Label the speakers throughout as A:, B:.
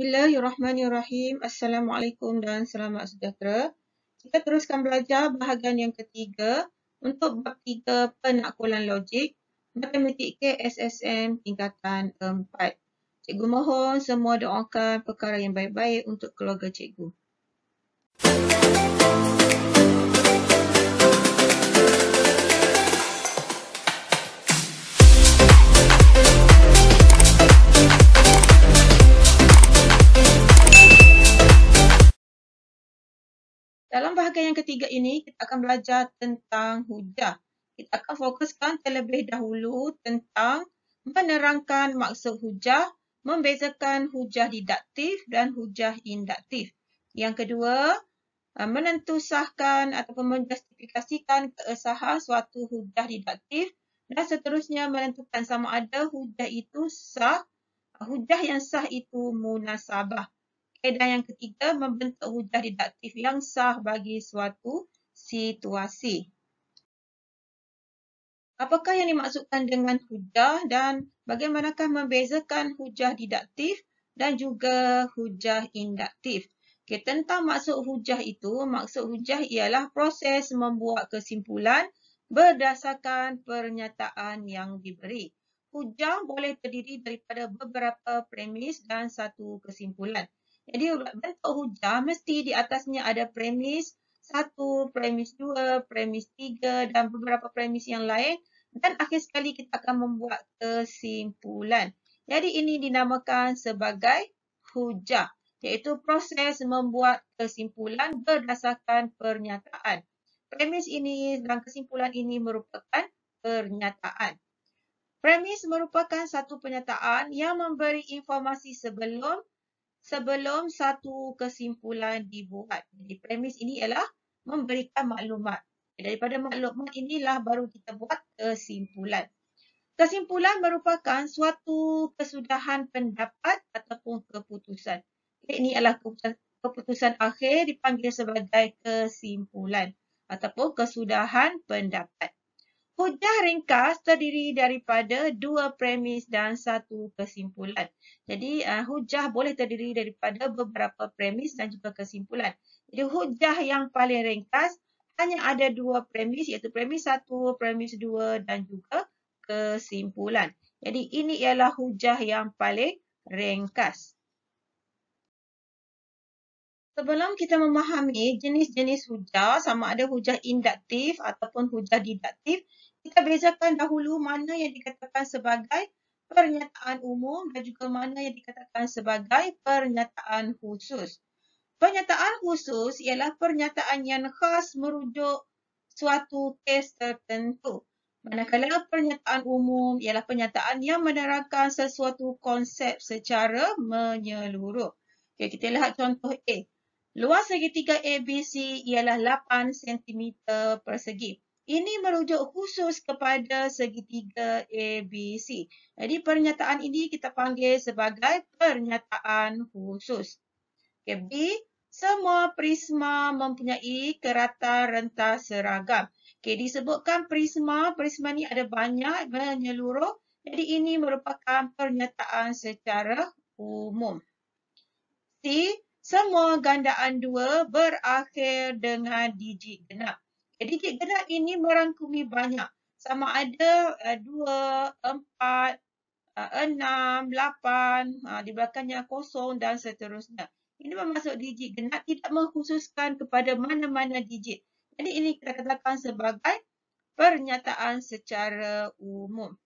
A: Bismillahirrahmanirrahim. Assalamualaikum dan selamat sejahtera. Kita teruskan belajar bahagian yang ketiga untuk bab tiga penakulan logik matematik KSSM tingkatan empat. Cikgu mohon semua doakan perkara yang baik-baik untuk keluarga cikgu. Musik Dalam bahagian yang ketiga ini, kita akan belajar tentang hujah. Kita akan fokuskan terlebih dahulu tentang menerangkan maksud hujah, membezakan hujah didaktif dan hujah indaktif. Yang kedua, eh, menentusahkan ataupun menjustifikasikan keesahan suatu hujah didaktif dan seterusnya menentukan sama ada hujah itu sah, hujah yang sah itu munasabah. Kaedah yang ketiga, membentuk hujah didaktif yang sah bagi suatu situasi. Apakah yang dimaksudkan dengan hujah dan bagaimanakah membezakan hujah didaktif dan juga hujah induktif? Okay, tentang maksud hujah itu, maksud hujah ialah proses membuat kesimpulan berdasarkan pernyataan yang diberi. Hujah boleh terdiri daripada beberapa premis dan satu kesimpulan. Jadi bentuk hujah mesti di atasnya ada premis satu, premis dua, premis tiga dan beberapa premis yang lain. Dan akhir sekali kita akan membuat kesimpulan. Jadi ini dinamakan sebagai hujah iaitu proses membuat kesimpulan berdasarkan pernyataan. Premis ini dan kesimpulan ini merupakan pernyataan. Premis merupakan satu pernyataan yang memberi informasi sebelum sebelum satu kesimpulan dibuat. Jadi premis ini ialah memberikan maklumat. Daripada maklumat inilah baru kita buat kesimpulan. Kesimpulan merupakan suatu kesudahan pendapat ataupun keputusan. Ini adalah keputusan, keputusan akhir dipanggil sebagai kesimpulan ataupun kesudahan pendapat. Hujah ringkas terdiri daripada dua premis dan satu kesimpulan. Jadi uh, hujah boleh terdiri daripada beberapa premis dan juga kesimpulan. Jadi hujah yang paling ringkas hanya ada dua premis iaitu premis satu, premis dua dan juga kesimpulan. Jadi ini ialah hujah yang paling ringkas. Sebelum kita memahami jenis-jenis hujah sama ada hujah induktif ataupun hujah didaktif, kita bezakan dahulu mana yang dikatakan sebagai pernyataan umum dan juga mana yang dikatakan sebagai pernyataan khusus. Pernyataan khusus ialah pernyataan yang khas merujuk suatu kes tertentu. Manakala pernyataan umum ialah pernyataan yang menerangkan sesuatu konsep secara menyeluruh. Okay, kita lihat contoh A. Luas segitiga ABC ialah 8 cm persegi. Ini merujuk khusus kepada segitiga ABC. Jadi pernyataan ini kita panggil sebagai pernyataan khusus. Okay, B, semua prisma mempunyai kerata rentas seragam. Okay, disebutkan prisma, prisma ni ada banyak menyeluruh. Jadi ini merupakan pernyataan secara umum. C, semua gandaan dua berakhir dengan digit genap. Digit gerak ini merangkumi banyak. Sama ada eh, dua, empat, eh, enam, lapan, eh, di belakangnya kosong dan seterusnya. Ini bermaksud digit genap tidak mengkhususkan kepada mana-mana digit. Jadi ini kita katakan sebagai pernyataan secara umum.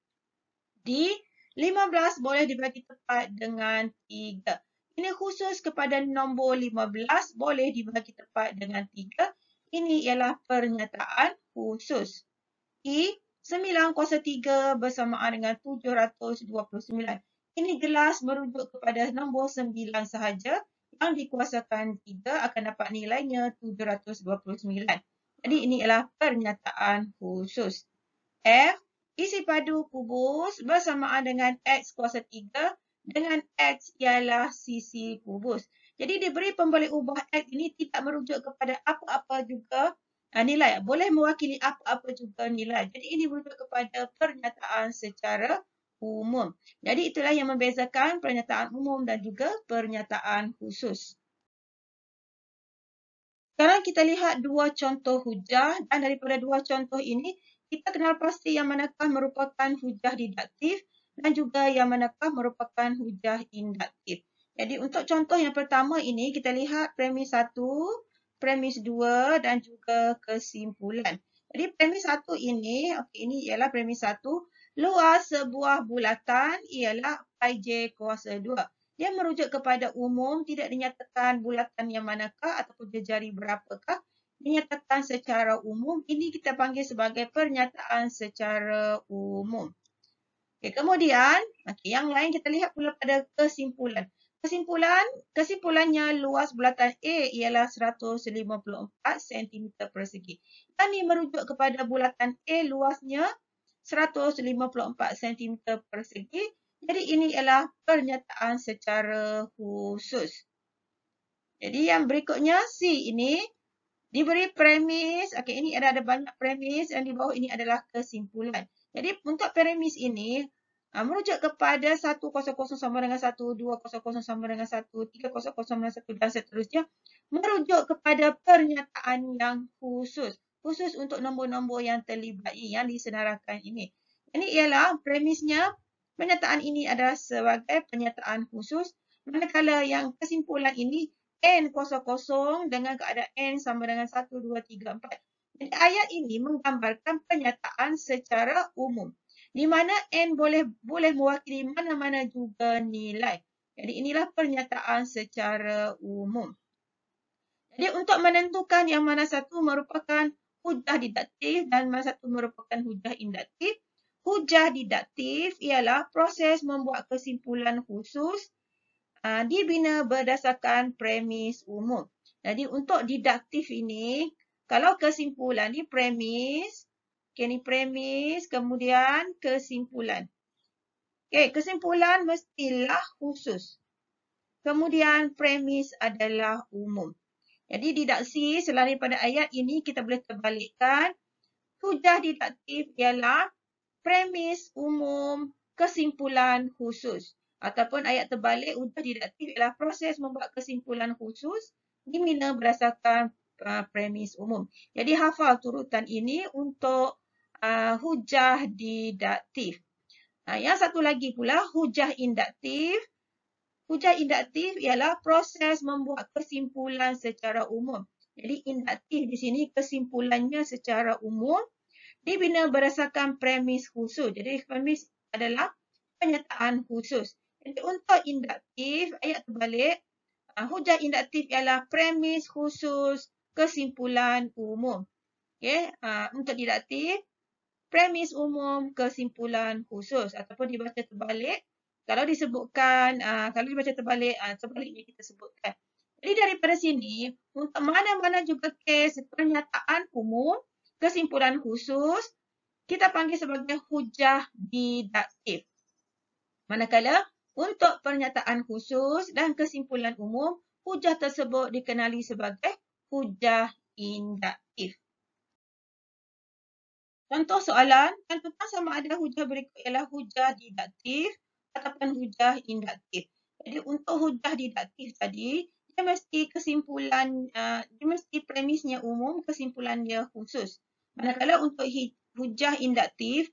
A: Di 15 boleh dibagi tepat dengan 3. Ini khusus kepada nombor 15 boleh dibagi tepat dengan 3 ini ialah pernyataan khusus. I 903 bersamaan dengan 729. Ini jelas merujuk kepada nombor 9 sahaja yang dikuasakan 3 akan dapat nilainya 729. Jadi ini ialah pernyataan khusus. F isi padu kubus bersamaan dengan X kuasa 3 dengan X ialah sisi kubus. Jadi diberi pemboleh ubah act ini tidak merujuk kepada apa-apa juga ha, nilai. Boleh mewakili apa-apa juga nilai. Jadi ini merujuk kepada pernyataan secara umum. Jadi itulah yang membezakan pernyataan umum dan juga pernyataan khusus. Sekarang kita lihat dua contoh hujah dan daripada dua contoh ini kita kenal pasti yang manakah merupakan hujah didaktif dan juga yang manakah merupakan hujah induktif. Jadi untuk contoh yang pertama ini kita lihat premis 1, premis 2 dan juga kesimpulan. Jadi premis 1 ini, okay ini ialah premis 1, luas sebuah bulatan ialah pi j kuasa 2. Dia merujuk kepada umum tidak dinyatakan bulatan yang manakah ataupun jejari berapakah dinyatakan secara umum. Ini kita panggil sebagai pernyataan secara umum. Okay kemudian, okey yang lain kita lihat pula pada kesimpulan. Kesimpulan, kesimpulannya luas bulatan A ialah 154 cm persegi. Ini merujuk kepada bulatan A luasnya 154 cm persegi. Jadi ini ialah pernyataan secara khusus. Jadi yang berikutnya C ini diberi premis. Okey, ini ada ada banyak premis dan di bawah ini adalah kesimpulan. Jadi untuk premis ini Ha, merujuk kepada 100 sama dengan 1, 200 sama dengan 1, 300 sama dengan 1 dan seterusnya. Merujuk kepada pernyataan yang khusus. Khusus untuk nombor-nombor yang terlibat yang disenaraikan ini. Ini ialah premisnya pernyataan ini adalah sebagai pernyataan khusus. Manakala yang kesimpulan ini N00 dengan keadaan N sama dengan 1, 2, 3, 4. Jadi ayat ini menggambarkan pernyataan secara umum di mana n boleh boleh mewakili mana-mana juga nilai. Jadi inilah pernyataan secara umum. Jadi untuk menentukan yang mana satu merupakan hujah didaktif dan mana satu merupakan hujah induktif, hujah didaktif ialah proses membuat kesimpulan khusus ah, dibina berdasarkan premis umum. Jadi untuk didaktif ini, kalau kesimpulan ini premis, Okay, ni premis. Kemudian kesimpulan. Okay, kesimpulan mestilah khusus. Kemudian premis adalah umum. Jadi didaksi selain daripada ayat ini kita boleh terbalikkan. Hujah didaktif ialah premis umum kesimpulan khusus. Ataupun ayat terbalik hujah didaktif ialah proses membuat kesimpulan khusus dimina berdasarkan uh, premis umum. Jadi hafal turutan ini untuk uh, hujah didaktif. Nah, yang satu lagi pula, hujah induktif. Hujah induktif ialah proses membuat kesimpulan secara umum. Jadi induktif di sini kesimpulannya secara umum dibina berdasarkan premis khusus. Jadi premis adalah penyataan khusus. Jadi untuk induktif, ayat terbalik, ah, hujah induktif ialah premis khusus kesimpulan umum. Okay. Ah, untuk didaktif, premis umum kesimpulan khusus ataupun dibaca terbalik. Kalau disebutkan, uh, kalau dibaca terbalik, uh, ah, sebaliknya kita sebutkan. Jadi daripada sini, untuk mana-mana juga kes pernyataan umum kesimpulan khusus, kita panggil sebagai hujah didaktif. Manakala, untuk pernyataan khusus dan kesimpulan umum, hujah tersebut dikenali sebagai hujah indaktif. Contoh soalan yang tentang sama ada hujah berikut ialah hujah didaktif ataupun hujah induktif. Jadi untuk hujah didaktif tadi, dia mesti kesimpulan, uh, dia mesti premisnya umum, kesimpulan dia khusus. Manakala untuk hujah induktif,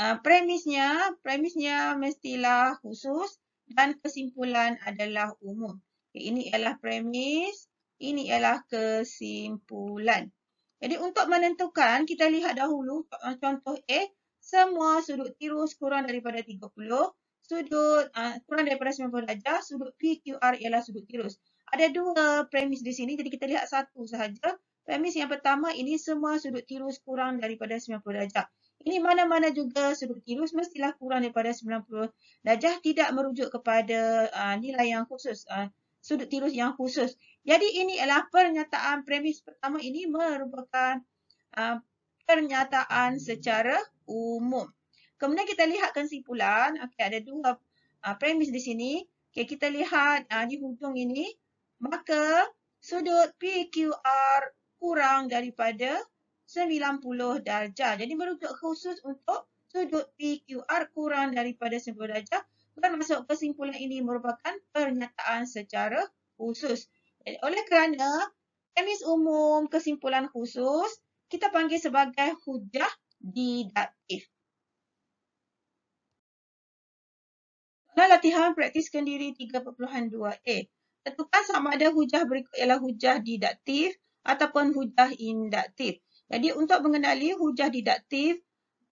A: uh, premisnya, premisnya mestilah khusus dan kesimpulan adalah umum. Ini ialah premis, ini ialah kesimpulan. Jadi untuk menentukan, kita lihat dahulu uh, contoh A. Semua sudut tirus kurang daripada 30. Sudut uh, kurang daripada 90 darjah. Sudut PQR ialah sudut tirus. Ada dua premis di sini. Jadi kita lihat satu sahaja. Premis yang pertama ini semua sudut tirus kurang daripada 90 darjah. Ini mana-mana juga sudut tirus mestilah kurang daripada 90 darjah. Tidak merujuk kepada uh, nilai yang khusus. Uh, sudut tirus yang khusus. Jadi ini adalah pernyataan premis pertama ini merupakan uh, pernyataan secara umum. Kemudian kita lihat kesimpulan. Okey, ada dua uh, premis di sini. Okey, kita lihat uh, di hujung ini. Maka sudut PQR kurang daripada 90 darjah. Jadi merujuk khusus untuk sudut PQR kurang daripada 90 darjah masuk kesimpulan ini merupakan pernyataan secara khusus. Dan oleh kerana premis umum kesimpulan khusus kita panggil sebagai hujah didaktif. Dalam latihan praktiskan diri 3.2a, tentukan sama ada hujah berikut ialah hujah didaktif ataupun hujah induktif. Jadi untuk mengenali hujah didaktif,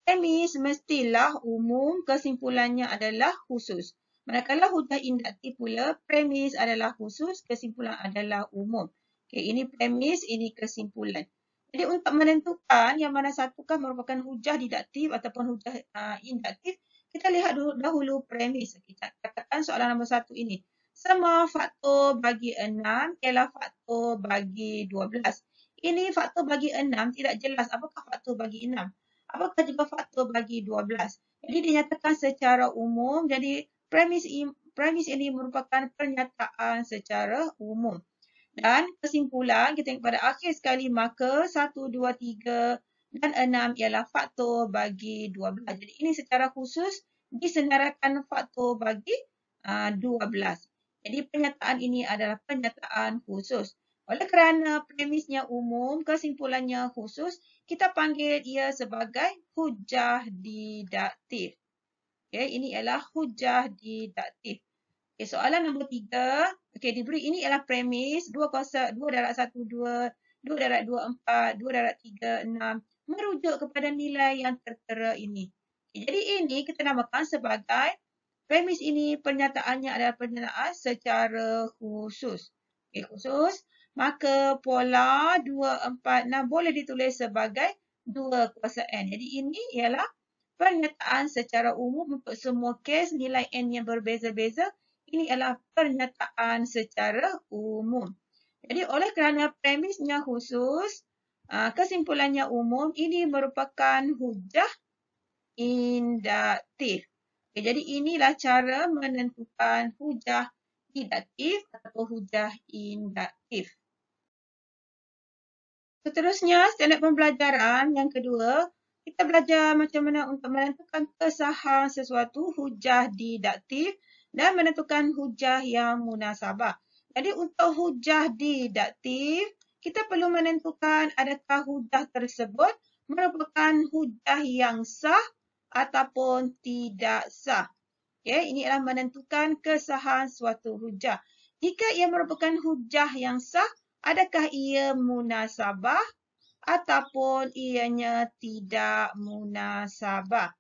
A: kami semestilah umum, kesimpulannya adalah khusus. Manakala hujah induktif pula, premis adalah khusus, kesimpulan adalah umum. Okay, ini premis, ini kesimpulan. Jadi untuk menentukan yang mana satukah merupakan hujah didaktif ataupun hujah uh, ah, induktif, kita lihat dulu, dahulu premis. Kita katakan soalan nombor satu ini. Semua faktor bagi enam ialah faktor bagi dua belas. Ini faktor bagi enam tidak jelas apakah faktor bagi enam. Apakah jumlah faktor bagi 12? Jadi dinyatakan secara umum. Jadi premis, premis ini merupakan pernyataan secara umum. Dan kesimpulan kita tengok pada akhir sekali maka 1, 2, 3 dan 6 ialah faktor bagi 12. Jadi ini secara khusus disenaraikan faktor bagi uh, ah, 12. Jadi pernyataan ini adalah pernyataan khusus. Oleh kerana premisnya umum, kesimpulannya khusus, kita panggil ia sebagai hujah didaktif. Okay, ini ialah hujah didaktif. Okay, soalan nombor tiga, okay, diberi ini ialah premis 2 darat 1, 2, 2 darat 2, 4, 2 darat 3, 6 merujuk kepada nilai yang tertera ini. Okay, jadi ini kita namakan sebagai premis ini pernyataannya adalah pernyataan secara khusus. Okay, khusus. Maka pola 2, 4, 6 boleh ditulis sebagai 2 kuasa N. Jadi ini ialah pernyataan secara umum untuk semua kes nilai N yang berbeza-beza. Ini ialah pernyataan secara umum. Jadi oleh kerana premisnya khusus, kesimpulannya umum, ini merupakan hujah indaktif. Okay, jadi inilah cara menentukan hujah didaktif atau hujah indaktif. Seterusnya, standard pembelajaran yang kedua, kita belajar macam mana untuk menentukan kesahan sesuatu hujah didaktif dan menentukan hujah yang munasabah. Jadi untuk hujah didaktif, kita perlu menentukan adakah hujah tersebut merupakan hujah yang sah ataupun tidak sah. Okay, ini adalah menentukan kesahan suatu hujah. Jika ia merupakan hujah yang sah, Adakah ia munasabah ataupun ianya tidak munasabah?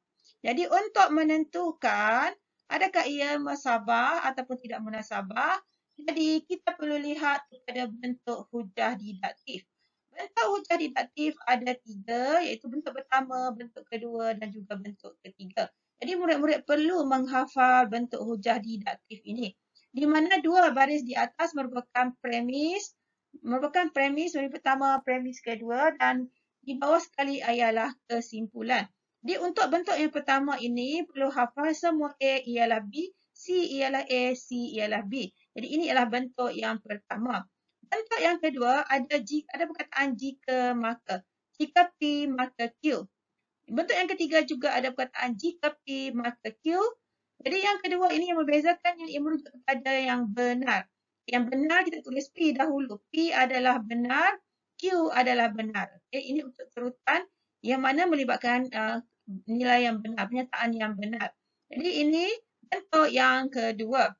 A: Jadi untuk menentukan adakah ia munasabah ataupun tidak munasabah, jadi kita perlu lihat kepada bentuk hujah didaktif. Bentuk hujah didaktif ada tiga iaitu bentuk pertama, bentuk kedua dan juga bentuk ketiga. Jadi murid-murid perlu menghafal bentuk hujah didaktif ini. Di mana dua baris di atas merupakan premis, merupakan premis, premis pertama, premis kedua dan di bawah sekali ialah kesimpulan. Jadi untuk bentuk yang pertama ini perlu hafal semua A ialah B, C ialah A, C ialah B. Jadi ini ialah bentuk yang pertama. Bentuk yang kedua ada jika, ada perkataan jika maka. Jika P maka Q. Bentuk yang ketiga juga ada perkataan jika P maka Q. Jadi yang kedua ini yang membezakan yang merujuk kepada yang benar. Yang benar kita tulis P dahulu. P adalah benar, Q adalah benar. Okay, eh, ini untuk terutan yang mana melibatkan uh, nilai yang benar, penyataan yang benar. Jadi ini bentuk yang kedua.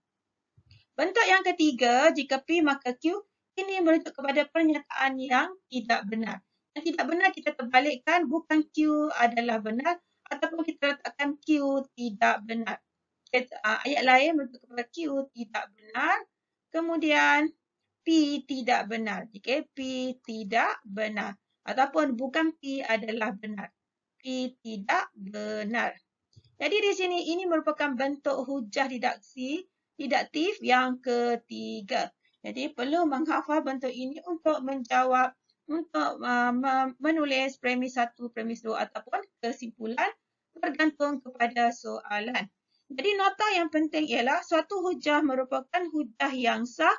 A: Bentuk yang ketiga, jika P maka Q, ini merujuk kepada pernyataan yang tidak benar. Yang tidak benar kita terbalikkan, bukan Q adalah benar ataupun kita letakkan Q tidak benar. Uh, ayat lain merujuk kepada Q tidak benar. Kemudian P tidak benar. Okay. P tidak benar. Ataupun bukan P adalah benar. P tidak benar. Jadi di sini ini merupakan bentuk hujah didaksi didaktif yang ketiga. Jadi perlu menghafal bentuk ini untuk menjawab, untuk uh, menulis premis satu, premis dua ataupun kesimpulan bergantung kepada soalan. Jadi nota yang penting ialah suatu hujah merupakan hujah yang sah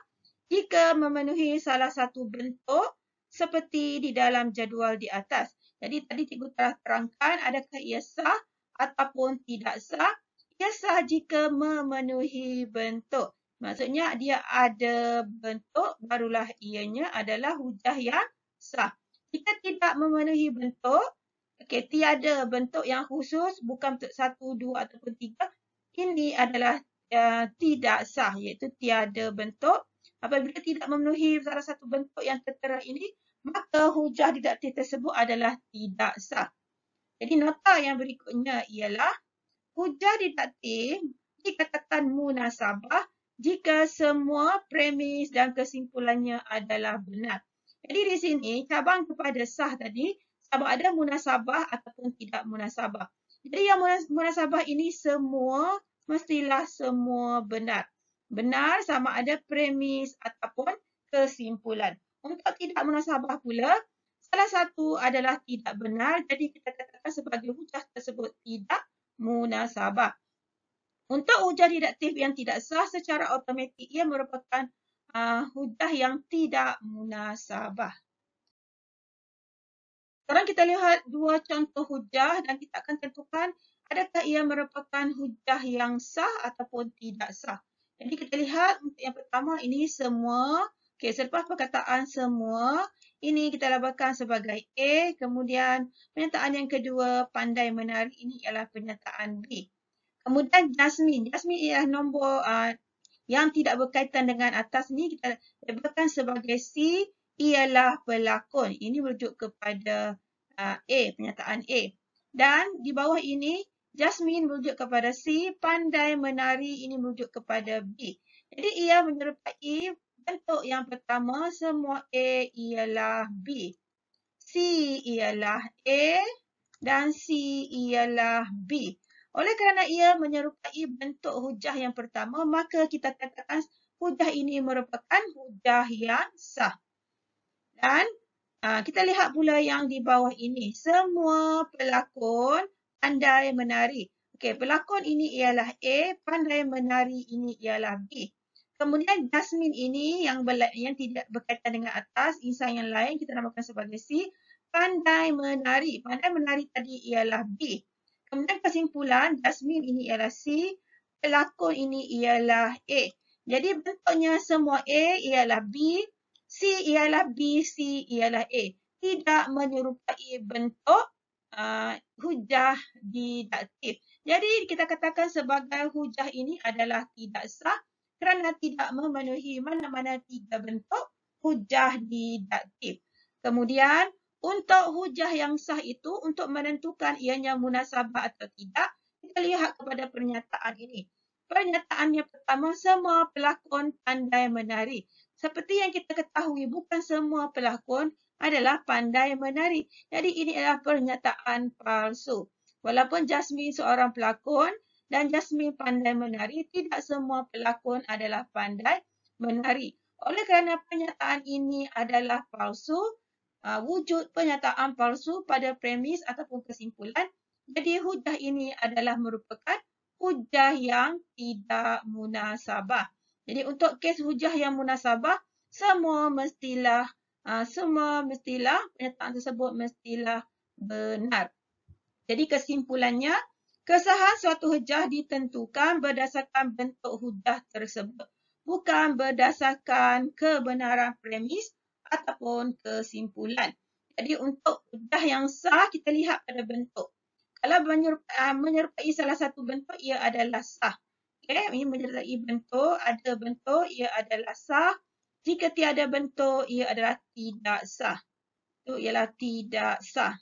A: jika memenuhi salah satu bentuk seperti di dalam jadual di atas. Jadi tadi cikgu telah terangkan adakah ia sah ataupun tidak sah. Ia sah jika memenuhi bentuk. Maksudnya dia ada bentuk barulah ianya adalah hujah yang sah. Jika tidak memenuhi bentuk, okay, tiada bentuk yang khusus bukan untuk satu, dua ataupun tiga, ini adalah uh, tidak sah iaitu tiada bentuk. Apabila tidak memenuhi salah satu bentuk yang tertera ini, maka hujah didaktif tersebut adalah tidak sah. Jadi nota yang berikutnya ialah hujah didaktif dikatakan munasabah jika semua premis dan kesimpulannya adalah benar. Jadi di sini cabang kepada sah tadi sama ada munasabah ataupun tidak munasabah. Jadi yang munasabah ini semua mestilah semua benar. Benar sama ada premis ataupun kesimpulan. Untuk tidak munasabah pula, salah satu adalah tidak benar. Jadi kita katakan sebagai hujah tersebut tidak munasabah. Untuk hujah didaktif yang tidak sah secara automatik, ia merupakan uh, hujah yang tidak munasabah. Sekarang kita lihat dua contoh hujah dan kita akan tentukan adakah ia merupakan hujah yang sah ataupun tidak sah. Jadi kita lihat untuk yang pertama ini semua. Okey, selepas perkataan semua, ini kita labakan sebagai A. Kemudian pernyataan yang kedua, pandai menarik ini ialah pernyataan B. Kemudian Jasmin, Jasmin ialah nombor uh, yang tidak berkaitan dengan atas ni kita labakan sebagai C ialah pelakon. Ini merujuk kepada A, penyataan A. Dan di bawah ini, Jasmine merujuk kepada C, pandai menari ini merujuk kepada B. Jadi ia menyerupai bentuk yang pertama, semua A ialah B. C ialah A dan C ialah B. Oleh kerana ia menyerupai bentuk hujah yang pertama, maka kita katakan hujah ini merupakan hujah yang sah. Dan Ah, kita lihat pula yang di bawah ini. Semua pelakon pandai menari. Okey, pelakon ini ialah A, pandai menari ini ialah B. Kemudian Jasmine ini yang yang tidak berkaitan dengan atas, insan yang lain kita namakan sebagai C, pandai menari. Pandai menari tadi ialah B. Kemudian kesimpulan, Jasmine ini ialah C, pelakon ini ialah A. Jadi bentuknya semua A ialah B, C ialah B, C ialah A. Tidak menyerupai bentuk uh, hujah didaktif. Jadi kita katakan sebagai hujah ini adalah tidak sah kerana tidak memenuhi mana-mana tiga bentuk hujah didaktif. Kemudian untuk hujah yang sah itu untuk menentukan ianya munasabah atau tidak, kita lihat kepada pernyataan ini. Pernyataannya pertama, semua pelakon pandai menari. Seperti yang kita ketahui, bukan semua pelakon adalah pandai menari. Jadi ini adalah pernyataan palsu. Walaupun Jasmine seorang pelakon dan Jasmine pandai menari, tidak semua pelakon adalah pandai menari. Oleh kerana pernyataan ini adalah palsu, wujud pernyataan palsu pada premis ataupun kesimpulan, jadi hujah ini adalah merupakan hujah yang tidak munasabah. Jadi untuk kes hujah yang munasabah, semua mestilah ha, semua mestilah penyataan tersebut mestilah benar. Jadi kesimpulannya, kesahan suatu hujah ditentukan berdasarkan bentuk hujah tersebut, bukan berdasarkan kebenaran premis ataupun kesimpulan. Jadi untuk hujah yang sah kita lihat pada bentuk. Kalau menyerupai ha, salah satu bentuk ia adalah sah. Okey, ini menyertai bentuk, ada bentuk, ia adalah sah. Jika tiada bentuk, ia adalah tidak sah. Itu ialah tidak sah.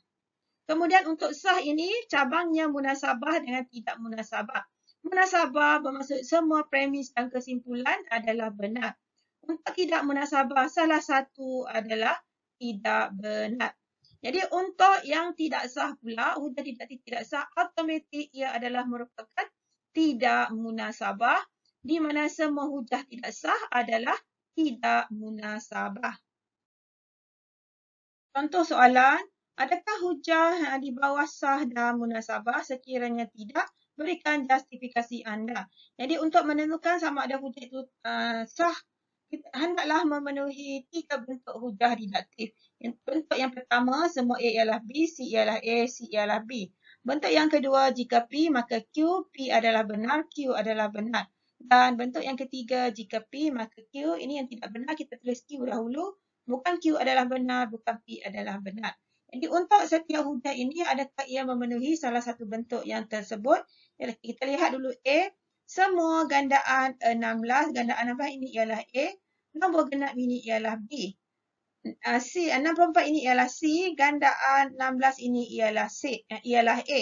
A: Kemudian untuk sah ini, cabangnya munasabah dengan tidak munasabah. Munasabah bermaksud semua premis dan kesimpulan adalah benar. Untuk tidak munasabah, salah satu adalah tidak benar. Jadi untuk yang tidak sah pula, sudah tidak tidak sah, automatik ia adalah merupakan tidak munasabah di mana semua hujah tidak sah adalah tidak munasabah. Contoh soalan, adakah hujah yang di bawah sah dan munasabah sekiranya tidak? Berikan justifikasi anda. Jadi untuk menentukan sama ada hujah itu uh, sah, kita hendaklah memenuhi tiga bentuk hujah didaktif. bentuk yang pertama, semua A ialah B, C ialah A, C ialah B. Bentuk yang kedua, jika P maka Q, P adalah benar, Q adalah benar. Dan bentuk yang ketiga, jika P maka Q, ini yang tidak benar, kita tulis Q dahulu. Bukan Q adalah benar, bukan P adalah benar. Jadi untuk setiap hujah ini, adakah ia memenuhi salah satu bentuk yang tersebut? Kita lihat dulu A. Semua gandaan 16, gandaan apa ini ialah A. Nombor genap ini ialah B. Ah, C 6.4 ini ialah C, gandaan A 16 ini ialah C eh, ialah A.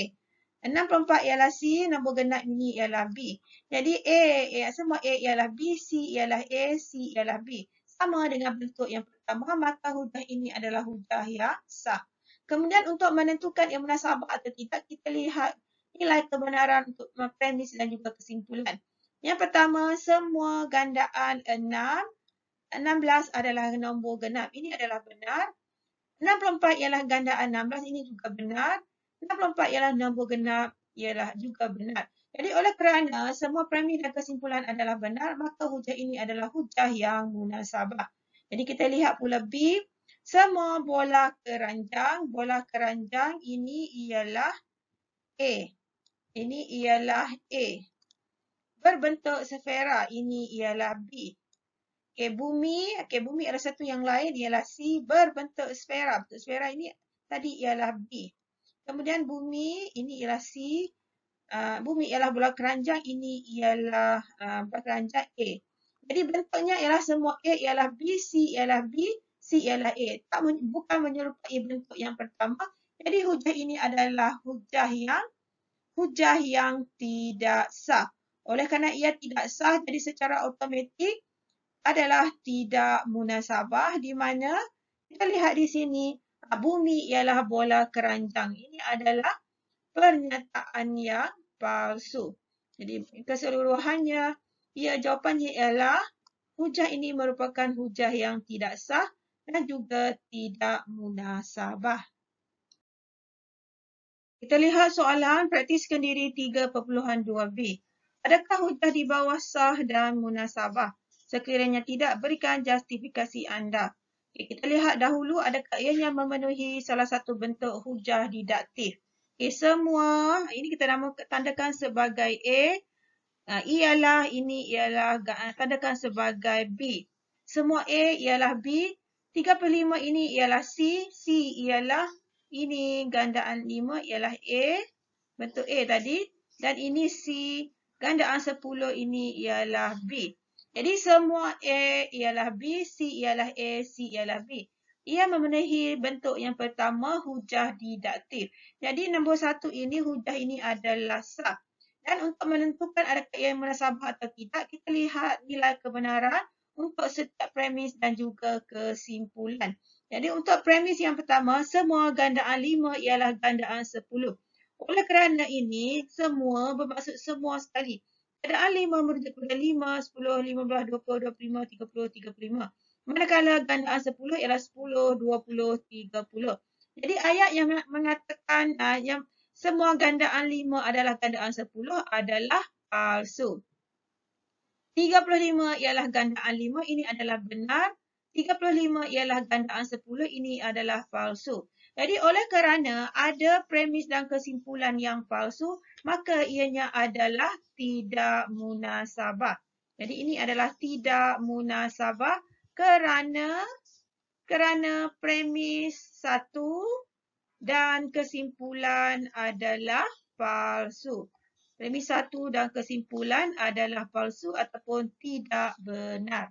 A: 6.4 ialah C, nombor genap ini ialah B. Jadi A, A semua A ialah B, C ialah A, C ialah B. Sama dengan bentuk yang pertama, maka hujah ini adalah hujah yang sah. Kemudian untuk menentukan yang munasabah atau tidak, kita lihat nilai kebenaran untuk premis dan juga kesimpulan. Yang pertama, semua gandaan 6 16 adalah nombor genap. Ini adalah benar. 64 ialah gandaan 16. Ini juga benar. 64 ialah nombor genap. Ialah juga benar. Jadi oleh kerana semua premis dan kesimpulan adalah benar, maka hujah ini adalah hujah yang munasabah. Jadi kita lihat pula B. Semua bola keranjang. Bola keranjang ini ialah A. Ini ialah A. Berbentuk sefera. Ini ialah B. Okey, bumi, okey bumi ada satu yang lain ialah C berbentuk sfera. Bentuk sfera ini tadi ialah B. Kemudian bumi ini ialah C. Uh, bumi ialah bola keranjang, ini ialah uh, ah, bola keranjang A. Jadi bentuknya ialah semua A ialah B, C ialah B, C ialah A. Tak men bukan menyerupai bentuk yang pertama. Jadi hujah ini adalah hujah yang hujah yang tidak sah. Oleh kerana ia tidak sah, jadi secara automatik adalah tidak munasabah di mana kita lihat di sini ah, bumi ialah bola keranjang. Ini adalah pernyataan yang palsu. Jadi keseluruhannya ia jawapannya ialah hujah ini merupakan hujah yang tidak sah dan juga tidak munasabah. Kita lihat soalan praktiskan diri 3.2b. Adakah hujah di bawah sah dan munasabah? sekiranya tidak berikan justifikasi anda. Okay, kita lihat dahulu adakah ianya memenuhi salah satu bentuk hujah didaktif. Okay, semua ini kita nama tandakan sebagai A. Ha, ialah ini ialah tandakan sebagai B. Semua A ialah B. 35 ini ialah C. C ialah ini gandaan 5 ialah A. Bentuk A tadi. Dan ini C. Gandaan 10 ini ialah B. Jadi semua A ialah B, C ialah A, C ialah B. Ia memenuhi bentuk yang pertama hujah didaktif. Jadi nombor satu ini hujah ini adalah sah. Dan untuk menentukan adakah ia munasabah atau tidak, kita lihat nilai kebenaran untuk setiap premis dan juga kesimpulan. Jadi untuk premis yang pertama, semua gandaan lima ialah gandaan sepuluh. Oleh kerana ini, semua bermaksud semua sekali keadaan lima merujuk kepada lima, sepuluh, lima belas, dua puluh, dua puluh lima, tiga puluh, tiga puluh lima. Manakala gandaan sepuluh ialah sepuluh, dua puluh, tiga puluh. Jadi ayat yang mengatakan uh, yang semua gandaan lima adalah gandaan sepuluh adalah palsu. Tiga puluh lima ialah gandaan lima ini adalah benar. Tiga puluh lima ialah gandaan sepuluh ini adalah palsu. Jadi oleh kerana ada premis dan kesimpulan yang palsu, maka ianya adalah tidak munasabah. Jadi ini adalah tidak munasabah kerana kerana premis satu dan kesimpulan adalah palsu. Premis satu dan kesimpulan adalah palsu ataupun tidak benar.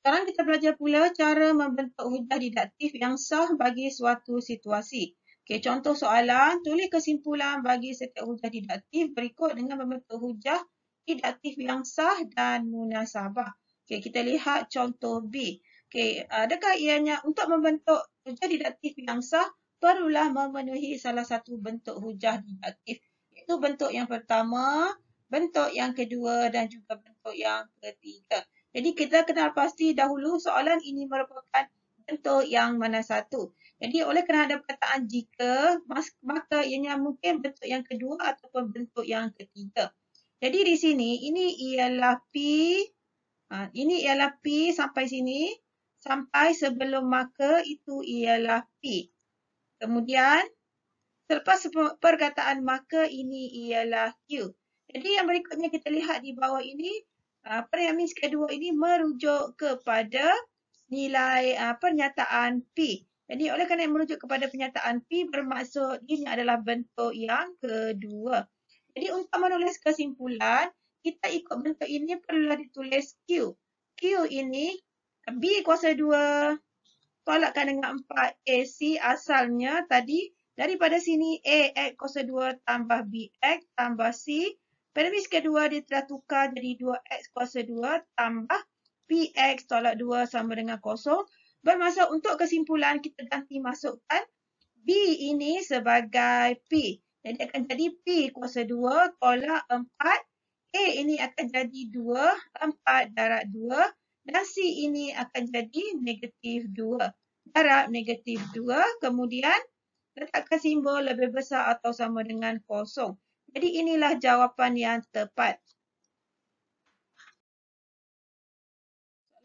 A: Sekarang kita belajar pula cara membentuk hujah didaktif yang sah bagi suatu situasi. Okay, contoh soalan, tulis kesimpulan bagi setiap hujah didaktif berikut dengan membentuk hujah didaktif yang sah dan munasabah. Okay, kita lihat contoh B. Okay, adakah ianya untuk membentuk hujah didaktif yang sah, perlulah memenuhi salah satu bentuk hujah didaktif. Itu bentuk yang pertama, bentuk yang kedua dan juga bentuk yang ketiga. Jadi kita kenal pasti dahulu soalan ini merupakan bentuk yang mana satu. Jadi oleh kerana ada perkataan jika, maka ianya mungkin bentuk yang kedua ataupun bentuk yang ketiga. Jadi di sini, ini ialah P, ha, ini ialah P sampai sini, sampai sebelum maka itu ialah P. Kemudian, selepas perkataan maka ini ialah Q. Jadi yang berikutnya kita lihat di bawah ini, uh, premis kedua ini merujuk kepada nilai uh, pernyataan P. Jadi oleh kerana merujuk kepada pernyataan P bermaksud ini adalah bentuk yang kedua. Jadi untuk menulis kesimpulan, kita ikut bentuk ini perlu ditulis Q. Q ini B kuasa 2 tolakkan dengan 4 AC asalnya tadi daripada sini A X kuasa 2 tambah B X tambah C Permis kedua dia telah tukar jadi 2x kuasa 2 tambah px tolak 2 sama dengan kosong. Bermaksud untuk kesimpulan kita ganti masukkan b ini sebagai p. Jadi akan jadi p kuasa 2 tolak 4. A ini akan jadi 2, 4 darab 2. Dan c ini akan jadi negatif 2. darab negatif 2. Kemudian letakkan simbol lebih besar atau sama dengan kosong. Jadi inilah jawapan yang tepat.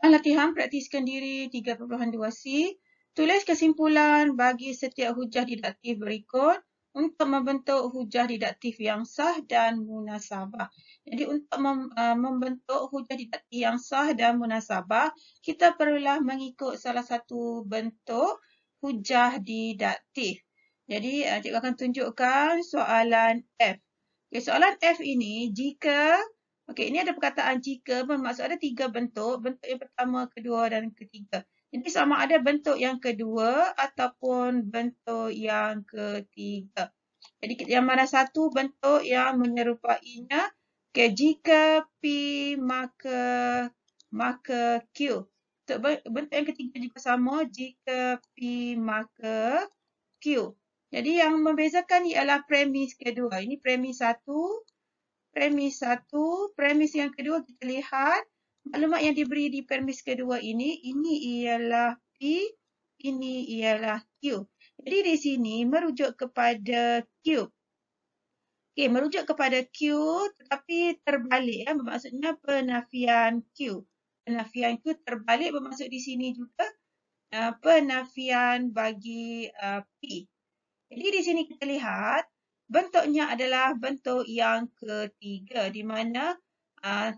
A: Latihan praktiskan diri 3.2C. Tulis kesimpulan bagi setiap hujah didaktif berikut untuk membentuk hujah didaktif yang sah dan munasabah. Jadi untuk uh, membentuk hujah didaktif yang sah dan munasabah, kita perlulah mengikut salah satu bentuk hujah didaktif. Jadi uh, cikgu akan tunjukkan soalan F. Okey, soalan F ini jika okay, ini ada perkataan jika bermaksud ada tiga bentuk, bentuk yang pertama, kedua dan ketiga. Ini sama ada bentuk yang kedua ataupun bentuk yang ketiga. Jadi yang mana satu bentuk yang menyerupainya? Okey, jika P maka maka Q. Bentuk yang ketiga juga sama, jika P maka Q. Jadi yang membezakan ialah premis kedua. Ini premis satu, premis satu, premis yang kedua kita lihat maklumat yang diberi di premis kedua ini, ini ialah P, ini ialah Q. Jadi di sini merujuk kepada Q. Okey, merujuk kepada Q tetapi terbalik ya, bermaksudnya penafian Q. Penafian Q terbalik bermaksud di sini juga eh, penafian bagi uh, P. Jadi di sini kita lihat bentuknya adalah bentuk yang ketiga di mana ah,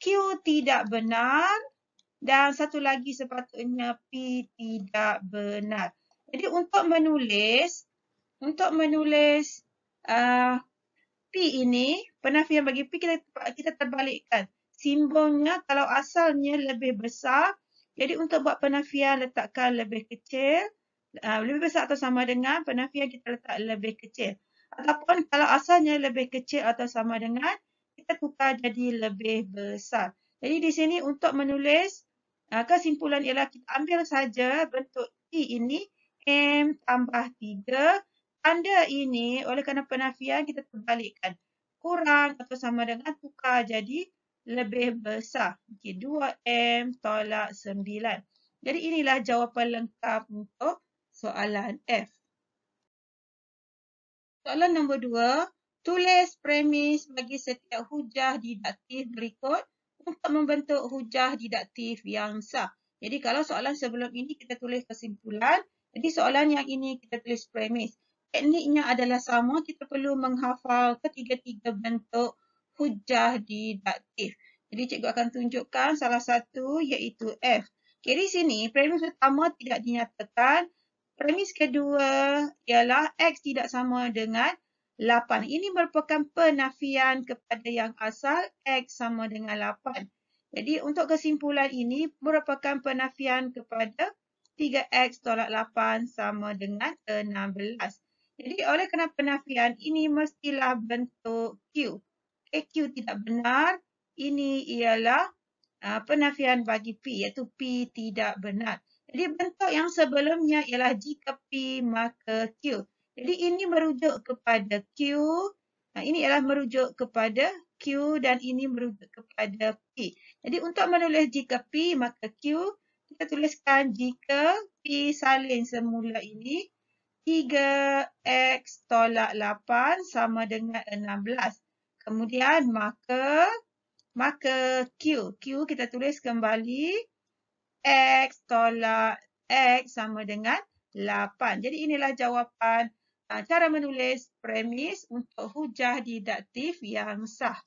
A: Q tidak benar dan satu lagi sepatutnya P tidak benar. Jadi untuk menulis untuk menulis uh, P ini penafian bagi P kita kita terbalikkan simbolnya kalau asalnya lebih besar jadi untuk buat penafian letakkan lebih kecil Ah, lebih besar atau sama dengan penafian kita letak lebih kecil. Ataupun kalau asalnya lebih kecil atau sama dengan, kita tukar jadi lebih besar. Jadi di sini untuk menulis ah, kesimpulan ialah kita ambil saja bentuk T ini, M tambah 3. Tanda ini oleh kerana penafian kita terbalikkan. Kurang atau sama dengan tukar jadi lebih besar. Okey, 2M tolak 9. Jadi inilah jawapan lengkap untuk soalan F. Soalan nombor dua, tulis premis bagi setiap hujah didaktif berikut untuk membentuk hujah didaktif yang sah. Jadi kalau soalan sebelum ini kita tulis kesimpulan, jadi soalan yang ini kita tulis premis. Tekniknya adalah sama, kita perlu menghafal ketiga-tiga bentuk hujah didaktif. Jadi cikgu akan tunjukkan salah satu iaitu F. Okay, di sini premis pertama tidak dinyatakan, Premis kedua ialah X tidak sama dengan 8. Ini merupakan penafian kepada yang asal X sama dengan 8. Jadi untuk kesimpulan ini merupakan penafian kepada 3X tolak 8 sama dengan 16. Jadi oleh kerana penafian ini mestilah bentuk Q. Eh, Q tidak benar. Ini ialah uh, penafian bagi P iaitu P tidak benar. Jadi bentuk yang sebelumnya ialah jika P maka Q. Jadi ini merujuk kepada Q. Nah, ini ialah merujuk kepada Q dan ini merujuk kepada P. Jadi untuk menulis jika P maka Q, kita tuliskan jika P salin semula ini 3X tolak 8 sama dengan 16. Kemudian maka maka Q. Q kita tulis kembali X tolak X sama dengan 8. Jadi inilah jawapan ah, cara menulis premis untuk hujah didaktif yang sah.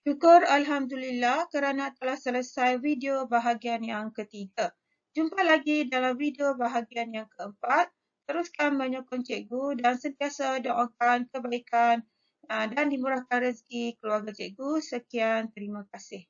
A: Syukur Alhamdulillah kerana telah selesai video bahagian yang ketiga. Jumpa lagi dalam video bahagian yang keempat. Teruskan menyokong cikgu dan sentiasa doakan kebaikan Ah, dan dimurahkan rezeki keluarga cikgu. Sekian, terima kasih.